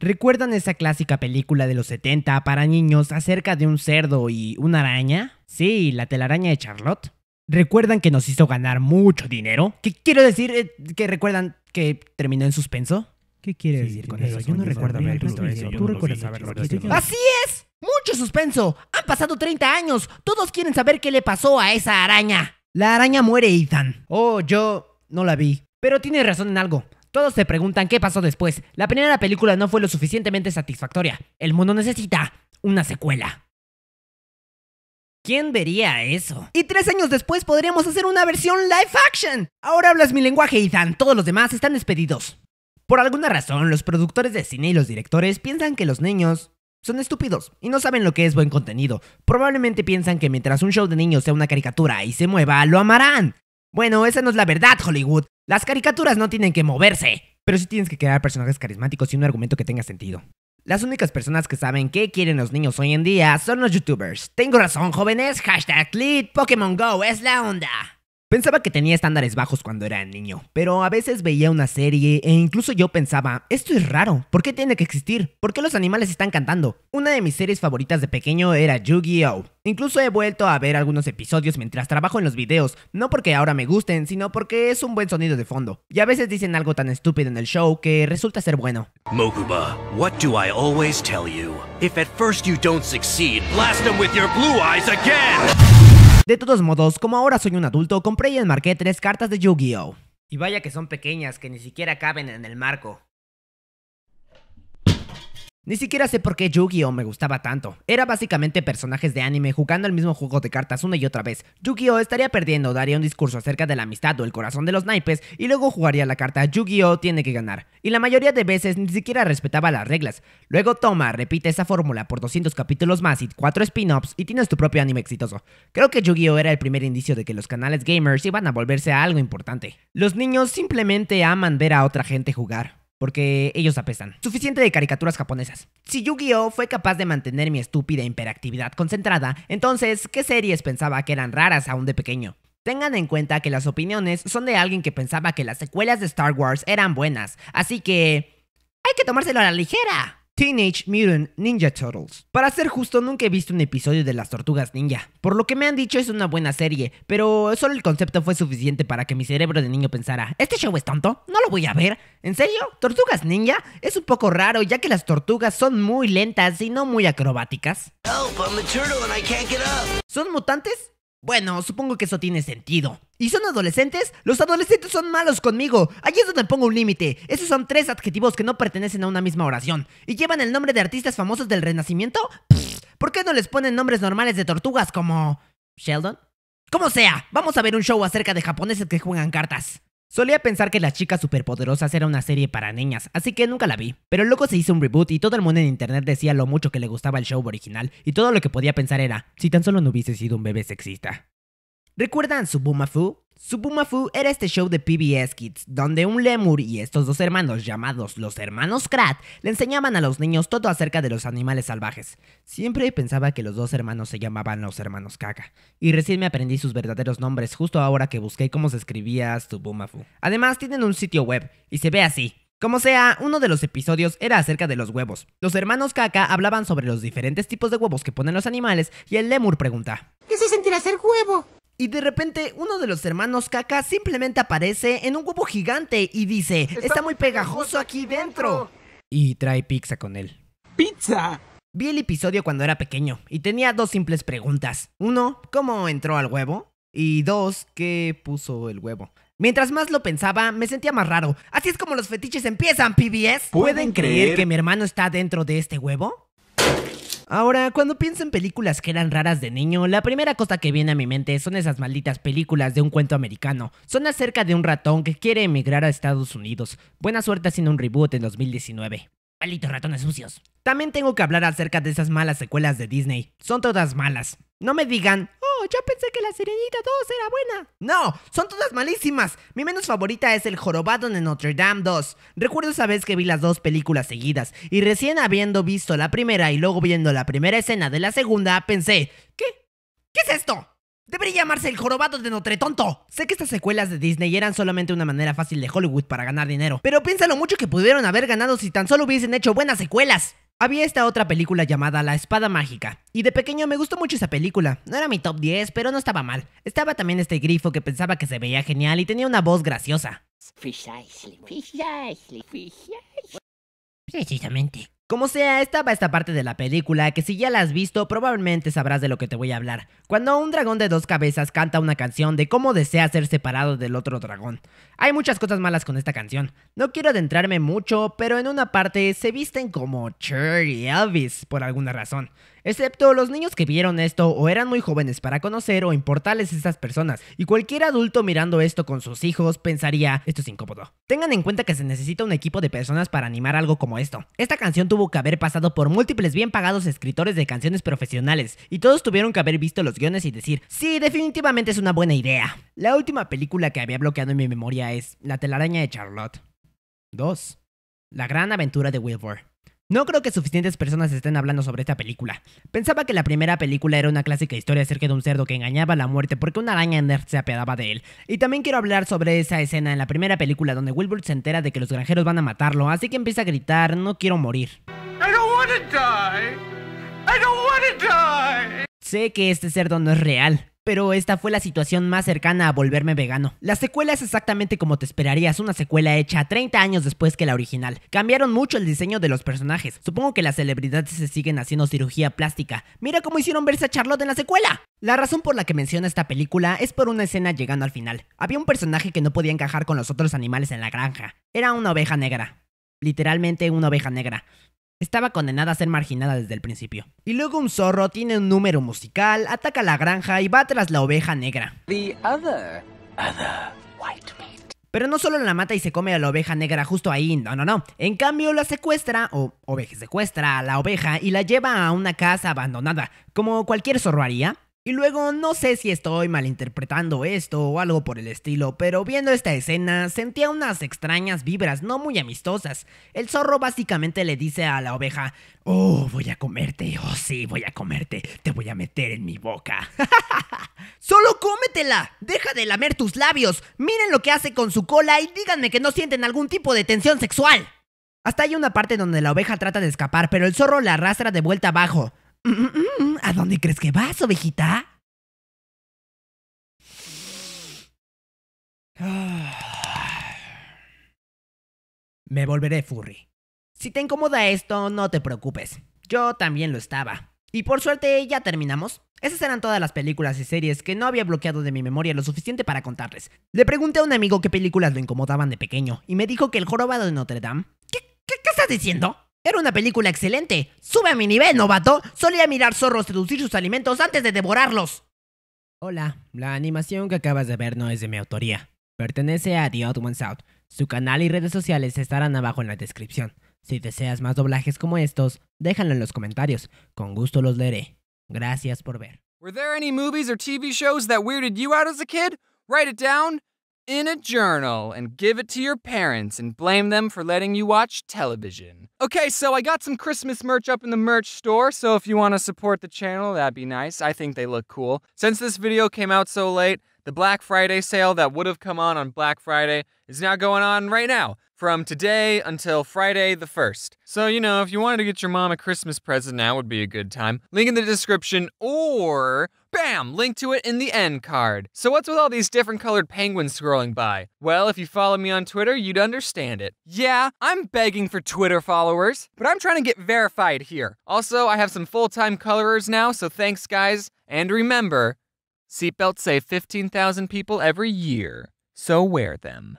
¿Recuerdan esa clásica película de los 70 para niños acerca de un cerdo y una araña? Sí, la telaraña de Charlotte. ¿Recuerdan que nos hizo ganar mucho dinero? ¿Qué quiero decir? Eh, ¿Que recuerdan que terminó en suspenso? ¿Qué quiere decir con eso? Yo no recuerdo haber visto eso. ¿Tú recuerdas haberlo visto? ¡Así es! ¡Mucho suspenso! ¡Han pasado 30 años! Todos quieren saber qué le pasó a esa araña. La araña muere, Ethan. Oh, yo no la vi. Pero tiene razón en algo. Todos se preguntan qué pasó después. La primera película no fue lo suficientemente satisfactoria. El mundo necesita una secuela. ¿Quién vería eso? Y tres años después podríamos hacer una versión live action. Ahora hablas mi lenguaje, Ethan. Todos los demás están despedidos. Por alguna razón, los productores de cine y los directores piensan que los niños son estúpidos y no saben lo que es buen contenido. Probablemente piensan que mientras un show de niños sea una caricatura y se mueva, lo amarán. Bueno, esa no es la verdad, Hollywood. Las caricaturas no tienen que moverse. Pero sí tienes que crear personajes carismáticos y un argumento que tenga sentido. Las únicas personas que saben qué quieren los niños hoy en día son los youtubers. Tengo razón, jóvenes. Hashtag lead Pokémon Go es la onda. Pensaba que tenía estándares bajos cuando era niño, pero a veces veía una serie e incluso yo pensaba, esto es raro, ¿por qué tiene que existir? ¿Por qué los animales están cantando? Una de mis series favoritas de pequeño era Yu-Gi-Oh! Incluso he vuelto a ver algunos episodios mientras trabajo en los videos, no porque ahora me gusten, sino porque es un buen sonido de fondo. Y a veces dicen algo tan estúpido en el show que resulta ser bueno. Mokuba, what do I always tell you? If at first you don't succeed, blast them with your blue eyes again! De todos modos, como ahora soy un adulto, compré y enmarqué tres cartas de Yu-Gi-Oh! Y vaya que son pequeñas, que ni siquiera caben en el marco. Ni siquiera sé por qué Yu-Gi-Oh me gustaba tanto. Era básicamente personajes de anime jugando el mismo juego de cartas una y otra vez. Yu-Gi-Oh estaría perdiendo, daría un discurso acerca de la amistad o el corazón de los naipes y luego jugaría la carta Yu-Gi-Oh tiene que ganar. Y la mayoría de veces ni siquiera respetaba las reglas. Luego toma, repite esa fórmula por 200 capítulos más y 4 spin-offs y tienes tu propio anime exitoso. Creo que Yu-Gi-Oh era el primer indicio de que los canales gamers iban a volverse a algo importante. Los niños simplemente aman ver a otra gente jugar porque ellos apestan. Suficiente de caricaturas japonesas. Si Yu-Gi-Oh fue capaz de mantener mi estúpida imperactividad concentrada, entonces, ¿qué series pensaba que eran raras aún de pequeño? Tengan en cuenta que las opiniones son de alguien que pensaba que las secuelas de Star Wars eran buenas, así que... Hay que tomárselo a la ligera. Teenage Mutant Ninja Turtles. Para ser justo, nunca he visto un episodio de las tortugas ninja. Por lo que me han dicho, es una buena serie, pero solo el concepto fue suficiente para que mi cerebro de niño pensara: ¿Este show es tonto? ¿No lo voy a ver? ¿En serio? ¿Tortugas ninja? Es un poco raro, ya que las tortugas son muy lentas y no muy acrobáticas. ¿Son mutantes? Bueno, supongo que eso tiene sentido. ¿Y son adolescentes? Los adolescentes son malos conmigo. Allí es donde pongo un límite. Esos son tres adjetivos que no pertenecen a una misma oración. ¿Y llevan el nombre de artistas famosos del Renacimiento? ¿Por qué no les ponen nombres normales de tortugas como... Sheldon? Como sea, vamos a ver un show acerca de japoneses que juegan cartas. Solía pensar que Las Chicas Superpoderosas era una serie para niñas, así que nunca la vi. Pero luego se hizo un reboot y todo el mundo en internet decía lo mucho que le gustaba el show original, y todo lo que podía pensar era, si tan solo no hubiese sido un bebé sexista. ¿Recuerdan Subumafu? Subumafu era este show de PBS Kids, donde un lemur y estos dos hermanos llamados los hermanos Krat le enseñaban a los niños todo acerca de los animales salvajes. Siempre pensaba que los dos hermanos se llamaban los hermanos Kaka, y recién me aprendí sus verdaderos nombres justo ahora que busqué cómo se escribía Subumafu. Además tienen un sitio web, y se ve así. Como sea, uno de los episodios era acerca de los huevos. Los hermanos Kaka hablaban sobre los diferentes tipos de huevos que ponen los animales y el lemur pregunta. ¿Qué se sentirá ser huevo? Y de repente uno de los hermanos Caca simplemente aparece en un huevo gigante y dice, está, muy pegajoso aquí dentro. Y trae pizza con él. ¡Pizza! Vi el episodio cuando era pequeño y tenía dos simples preguntas. Uno, ¿cómo entró al huevo? Y dos, ¿qué puso el huevo? Mientras más lo pensaba, me sentía más raro. Así es como los fetiches empiezan, PBS. ¿Pueden creer que mi hermano está dentro de este huevo? Ahora, cuando pienso en películas que eran raras de niño, la primera cosa que viene a mi mente son esas malditas películas de un cuento americano. Son acerca de un ratón que quiere emigrar a Estados Unidos. Buena suerte haciendo un reboot en 2019. malitos ratones sucios. También tengo que hablar acerca de esas malas secuelas de Disney. Son todas malas. No me digan, yo pensé que la sirenita 2 era buena. No, son todas malísimas. Mi menos favorita es El Jorobado de Notre Dame 2. Recuerdo esa vez que vi las dos películas seguidas y recién habiendo visto la primera y luego viendo la primera escena de la segunda, pensé, ¿qué? ¿Qué es esto? Debería llamarse el jorobado de Notre Tonto. Sé que estas secuelas de Disney eran solamente una manera fácil de Hollywood para ganar dinero, pero piensa lo mucho que pudieron haber ganado si tan solo hubiesen hecho buenas secuelas. Había esta otra película llamada La Espada Mágica, y de pequeño me gustó mucho esa película. No era mi top 10, pero no estaba mal. Estaba también este grifo que pensaba que se veía genial y tenía una voz graciosa. Precisamente. Como sea, estaba esta parte de la película que si ya la has visto probablemente sabrás de lo que te voy a hablar. Cuando un dragón de dos cabezas canta una canción de cómo desea ser separado del otro dragón. Hay muchas cosas malas con esta canción. No quiero adentrarme mucho, pero en una parte se visten como Cher y Elvis por alguna razón. Excepto los niños que vieron esto o eran muy jóvenes para conocer o importarles estas personas. Y cualquier adulto mirando esto con sus hijos pensaría, esto es incómodo. Tengan en cuenta que se necesita un equipo de personas para animar algo como esto. Esta canción tuvo que haber pasado por múltiples bien pagados escritores de canciones profesionales y todos tuvieron que haber visto los guiones y decir, sí, definitivamente es una buena idea. La última película que había bloqueado en mi memoria es La telaraña de Charlotte. 2. La gran aventura de Wilbur. No creo que suficientes personas estén hablando sobre esta película. Pensaba que la primera película era una clásica historia acerca de un cerdo que engañaba a la muerte porque una araña nerd se apedaba de él. Y también quiero hablar sobre esa escena en la primera película donde Wilbur se entera de que los granjeros van a matarlo, así que empieza a gritar, no quiero morir. Sé que este cerdo no es real, pero esta fue la situación más cercana a volverme vegano. La secuela es exactamente como te esperarías, una secuela hecha 30 años después que la original. Cambiaron mucho el diseño de los personajes, supongo que las celebridades se siguen haciendo cirugía plástica. Mira cómo hicieron verse a Charlotte en la secuela. La razón por la que menciono esta película es por una escena llegando al final. Había un personaje que no podía encajar con los otros animales en la granja. Era una oveja negra. Literalmente una oveja negra. Estaba condenada a ser marginada desde el principio. Y luego un zorro tiene un número musical, ataca la granja y va tras la oveja negra. Pero no solo la mata y se come a la oveja negra justo ahí, no, no, no. En cambio, la secuestra, o oveja secuestra a la oveja y la lleva a una casa abandonada, como cualquier zorro haría. Y luego, no sé si estoy malinterpretando esto o algo por el estilo, pero viendo esta escena sentía unas extrañas vibras no muy amistosas. El zorro básicamente le dice a la oveja, oh, voy a comerte, oh sí, voy a comerte, te voy a meter en mi boca. Solo cómetela, deja de lamer tus labios, miren lo que hace con su cola y díganme que no sienten algún tipo de tensión sexual. Hasta hay una parte donde la oveja trata de escapar, pero el zorro la arrastra de vuelta abajo. ¿A dónde crees que vas, ovejita? Me volveré furry. Si te incomoda esto, no te preocupes. Yo también lo estaba. Y por suerte ya terminamos. Esas eran todas las películas y series que no había bloqueado de mi memoria lo suficiente para contarles. Le pregunté a un amigo qué películas lo incomodaban de pequeño y me dijo que el jorobado de Notre Dame. ¿Qué, qué estás diciendo? Era una película excelente. Sube a mi nivel, novato. Solía mirar zorros reducir sus alimentos antes de devorarlos. Hola, la animación que acabas de ver no es de mi autoría. Pertenece a The Odd Ones Out. Su canal y redes sociales estarán abajo en la descripción. Si deseas más doblajes como estos, déjalo en los comentarios. Con gusto los leeré. Gracias por ver. Were there any movies or TV shows that weirded you out as a in a journal and give it to your parents and blame them for letting you watch television. Okay, so I got some Christmas merch up in the merch store, so if you want to support the channel, that'd be nice. I think they look cool. Since this video came out so late, the Black Friday sale that would have come on on Black Friday is now going on right now from today until Friday the 1st. So, you know, if you wanted to get your mom a Christmas present now would be a good time. Link in the description or bam, link to it in the end card. So what's with all these different colored penguins scrolling by? Well, if you follow me on Twitter, you'd understand it. Yeah, I'm begging for Twitter followers, but I'm trying to get verified here. Also, I have some full-time colorers now, so thanks guys. And remember, seatbelts save 15,000 people every year, so wear them.